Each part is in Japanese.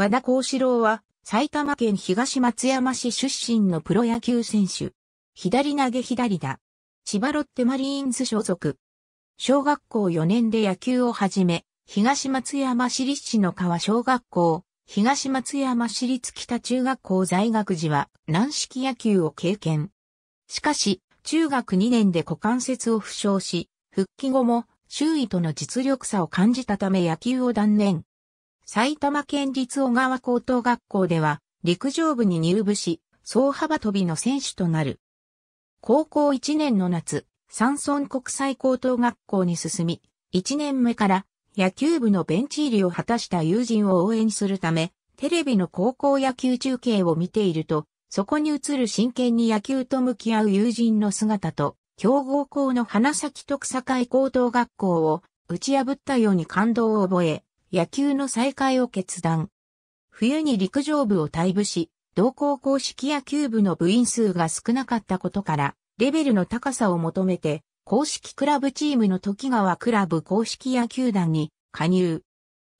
和田幸四郎は埼玉県東松山市出身のプロ野球選手。左投げ左打。千葉ロッテマリーンズ所属。小学校4年で野球を始め、東松山市立市の川小学校、東松山市立北中学校在学時は軟式野球を経験。しかし、中学2年で股関節を負傷し、復帰後も周囲との実力差を感じたため野球を断念。埼玉県立小川高等学校では、陸上部に入部し、総幅跳びの選手となる。高校1年の夏、山村国際高等学校に進み、1年目から野球部のベンチ入りを果たした友人を応援するため、テレビの高校野球中継を見ていると、そこに映る真剣に野球と向き合う友人の姿と、強豪校の花咲徳栄高等学校を打ち破ったように感動を覚え、野球の再開を決断。冬に陸上部を退部し、同校公式野球部の部員数が少なかったことから、レベルの高さを求めて、公式クラブチームの時川クラブ公式野球団に加入。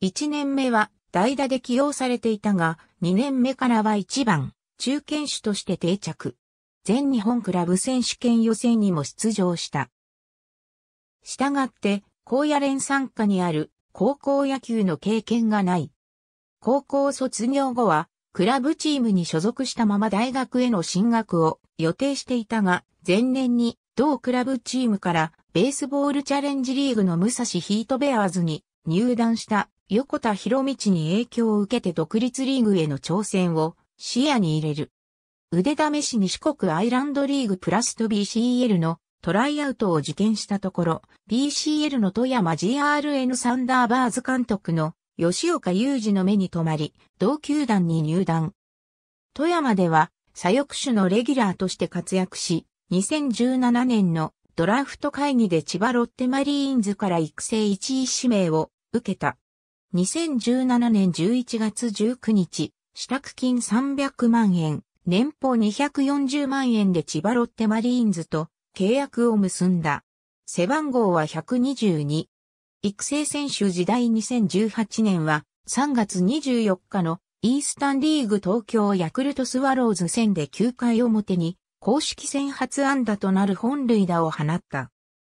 1年目は代打で起用されていたが、2年目からは1番、中堅手として定着。全日本クラブ選手権予選にも出場した。したがって、高野連参加にある高校野球の経験がない。高校卒業後は、クラブチームに所属したまま大学への進学を予定していたが、前年に同クラブチームからベースボールチャレンジリーグの武蔵ヒートベアーズに入団した横田博道に影響を受けて独立リーグへの挑戦を視野に入れる。腕試しに四国アイランドリーグプラスと BCL のトライアウトを受験したところ、PCL の富山 GRN サンダーバーズ監督の吉岡雄二の目に留まり、同球団に入団。富山では、左翼手のレギュラーとして活躍し、2017年のドラフト会議で千葉ロッテマリーンズから育成1位指名を受けた。2017年11月19日、支度金300万円、年俸240万円で千葉ロッテマリーンズと契約を結んだ。背番号は122。育成選手時代2018年は3月24日のイースタンリーグ東京ヤクルトスワローズ戦で9回表に公式戦初安打となる本塁打を放った。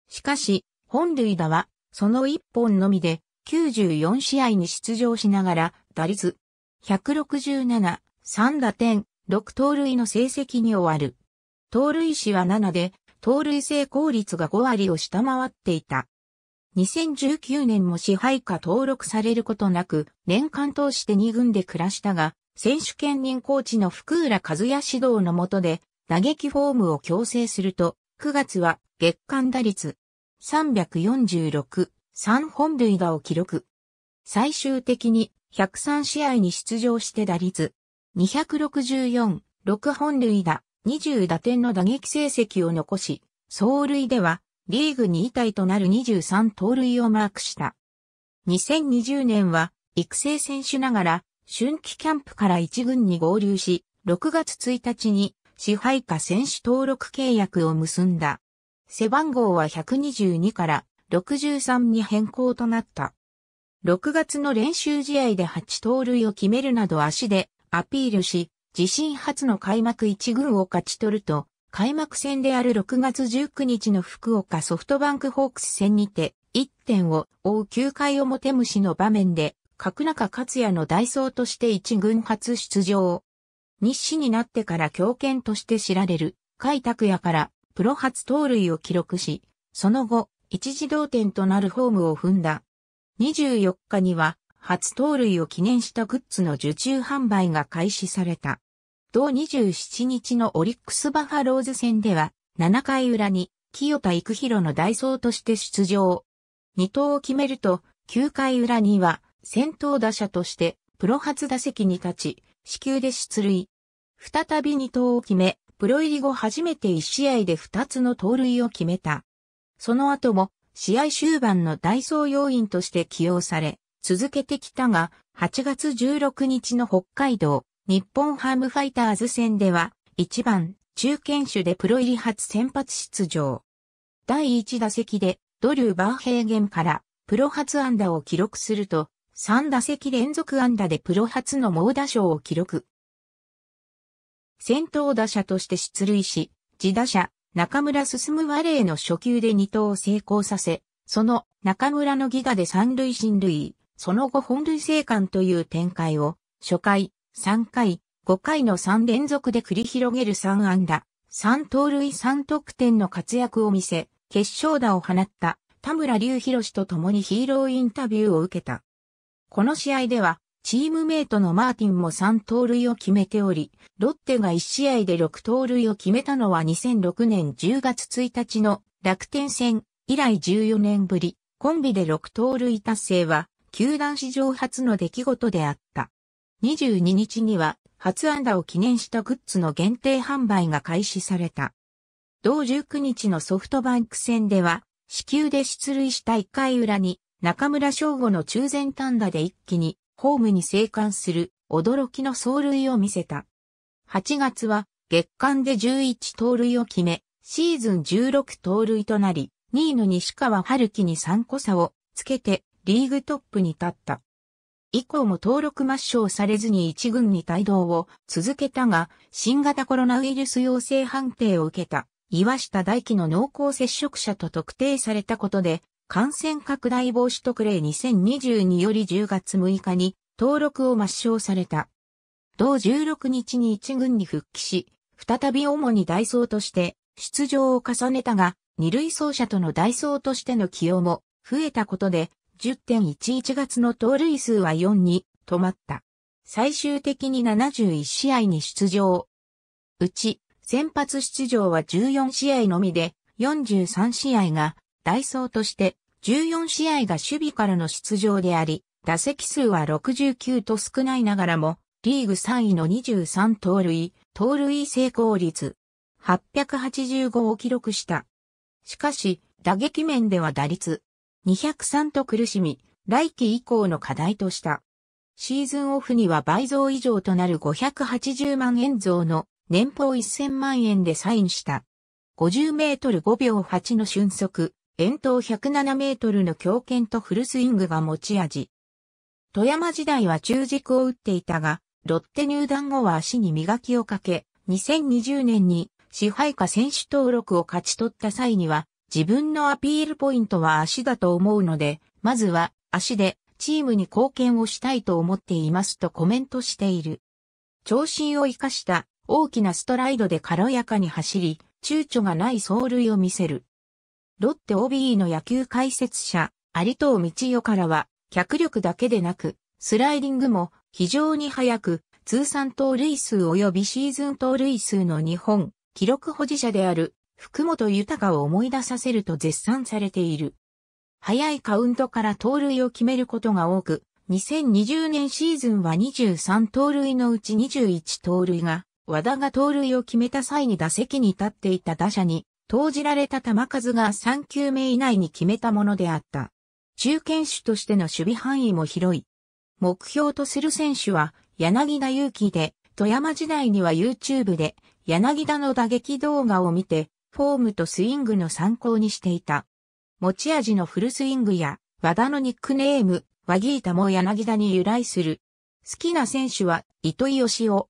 しかし、本塁打はその1本のみで94試合に出場しながら打率167、3打点、6盗塁の成績に終わる。盗塁死は7で盗塁成功率が5割を下回っていた。2019年も支配下登録されることなく、年間通して2軍で暮らしたが、選手兼任コーチの福浦和也指導の下で、打撃フォームを強制すると、9月は月間打率346、3本塁打を記録。最終的に103試合に出場して打率264、6本塁打、20打点の打撃成績を残し、走塁ではリーグ2位体となる23盗塁をマークした。2020年は育成選手ながら春季キャンプから1軍に合流し、6月1日に支配下選手登録契約を結んだ。背番号は122から63に変更となった。6月の練習試合で8盗塁を決めるなど足でアピールし、自身初の開幕1軍を勝ち取ると、開幕戦である6月19日の福岡ソフトバンクホークス戦にて、1点を追う9回表虫の場面で、角中克也の代走として1軍初出場。日誌になってから強肩として知られる、海拓也からプロ初盗塁を記録し、その後、一時同点となるホームを踏んだ。24日には、初盗塁を記念したグッズの受注販売が開始された。同27日のオリックスバファローズ戦では、7回裏に清田育弘の代走として出場。2投を決めると、9回裏には先頭打者としてプロ初打席に立ち、死球で出塁。再び2投を決め、プロ入り後初めて1試合で2つの盗塁を決めた。その後も試合終盤のダイソー要員として起用され、続けてきたが、8月16日の北海道日本ハムファイターズ戦では、1番、中堅手でプロ入り初先発出場。第1打席で、ドリュー・バーヘーゲンから、プロ初安打を記録すると、3打席連続安打でプロ初の猛打賞を記録。先頭打者として出塁し、自打者、中村進我への初球で2投を成功させ、その中村のギガで三塁進塁、その後本塁生還という展開を、初回、3回、5回の3連続で繰り広げる3安打、3盗塁3得点の活躍を見せ、決勝打を放った田村隆博と共にヒーローインタビューを受けた。この試合では、チームメイトのマーティンも3盗塁を決めており、ロッテが1試合で6盗塁を決めたのは2006年10月1日の楽天戦以来14年ぶり、コンビで6盗塁達成は、球団史上初の出来事であった。22日には初安打を記念したグッズの限定販売が開始された。同19日のソフトバンク戦では、死球で出塁した1回裏に中村翔吾の中前単打で一気にホームに生還する驚きの走塁を見せた。8月は月間で11盗塁を決め、シーズン16盗塁となり、2位の西川春樹に3個差をつけてリーグトップに立った。以降も登録抹消されずに一軍に帯同を続けたが、新型コロナウイルス陽性判定を受けた岩下大輝の濃厚接触者と特定されたことで、感染拡大防止特例2022より10月6日に登録を抹消された。同16日に一軍に復帰し、再び主にダイソーとして出場を重ねたが、二塁走者とのダイソーとしての起用も増えたことで、10.11月の盗塁数は4に止まった。最終的に71試合に出場。うち、先発出場は14試合のみで、43試合が、ダイソーとして、14試合が守備からの出場であり、打席数は69と少ないながらも、リーグ3位の23盗塁、盗塁成功率、885を記録した。しかし、打撃面では打率、203と苦しみ、来季以降の課題とした。シーズンオフには倍増以上となる580万円増の年俸1000万円でサインした。50メートル5秒8の瞬速、遠投107メートルの強肩とフルスイングが持ち味。富山時代は中軸を打っていたが、ロッテ入団後は足に磨きをかけ、2020年に支配下選手登録を勝ち取った際には、自分のアピールポイントは足だと思うので、まずは足でチームに貢献をしたいと思っていますとコメントしている。長身を生かした大きなストライドで軽やかに走り、躊躇がない走塁を見せる。ロッテ OB の野球解説者、有藤道代からは、脚力だけでなく、スライディングも非常に速く、通算盗塁数及びシーズン盗塁数の日本、記録保持者である福本豊を思い出させると絶賛されている。早いカウントから盗塁を決めることが多く、2020年シーズンは23盗塁のうち21盗塁が、和田が盗塁を決めた際に打席に立っていた打者に、投じられた球数が3球目以内に決めたものであった。中堅手としての守備範囲も広い。目標とする選手は、柳田祐希で、富山時代には YouTube で、柳田の打撃動画を見て、フォームとスイングの参考にしていた。持ち味のフルスイングや、和田のニックネーム、和ギータも柳田に由来する。好きな選手は、糸井義雄。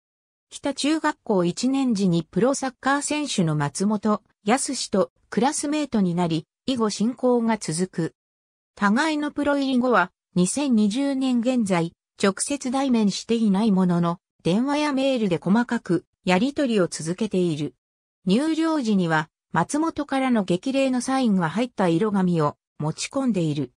北中学校1年時にプロサッカー選手の松本、康とクラスメートになり、以後進行が続く。互いのプロ入り後は、2020年現在、直接対面していないものの、電話やメールで細かく、やりとりを続けている。入寮時には、松本からの激励のサインが入った色紙を持ち込んでいる。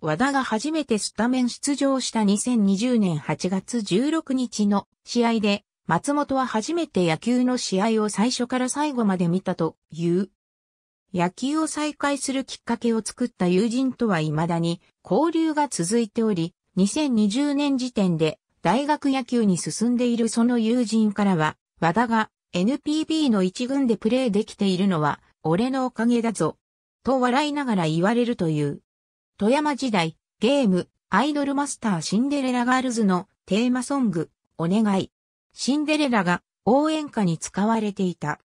和田が初めてスタメン出場した2020年8月16日の試合で、松本は初めて野球の試合を最初から最後まで見たという。野球を再開するきっかけを作った友人とは未だに交流が続いており、2020年時点で大学野球に進んでいるその友人からは、和田が NPB の一軍でプレーできているのは、俺のおかげだぞ。と笑いながら言われるという。富山時代、ゲーム、アイドルマスターシンデレラガールズのテーマソング、お願い。シンデレラが応援歌に使われていた。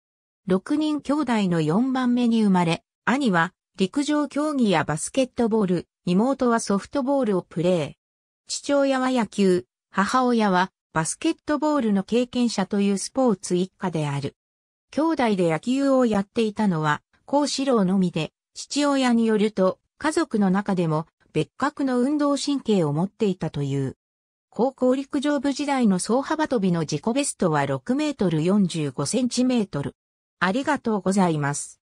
6人兄弟の4番目に生まれ、兄は陸上競技やバスケットボール、妹はソフトボールをプレー。父親は野球、母親はバスケットボールの経験者というスポーツ一家である。兄弟で野球をやっていたのは、孔志郎のみで、父親によると、家族の中でも別格の運動神経を持っていたという。高校陸上部時代の総幅跳びの自己ベストは6メートル45センチメートル。ありがとうございます。